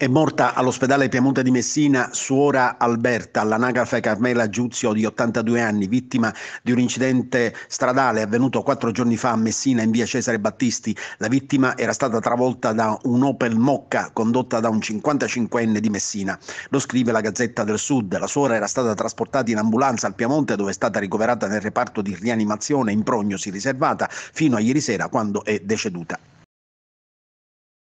È morta all'ospedale Piemonte di Messina suora Alberta, all'anagrafe Carmela Giuzio di 82 anni, vittima di un incidente stradale avvenuto quattro giorni fa a Messina in via Cesare Battisti. La vittima era stata travolta da un Opel Mocca condotta da un 55enne di Messina. Lo scrive la Gazzetta del Sud. La suora era stata trasportata in ambulanza al Piemonte dove è stata ricoverata nel reparto di rianimazione in prognosi riservata fino a ieri sera quando è deceduta.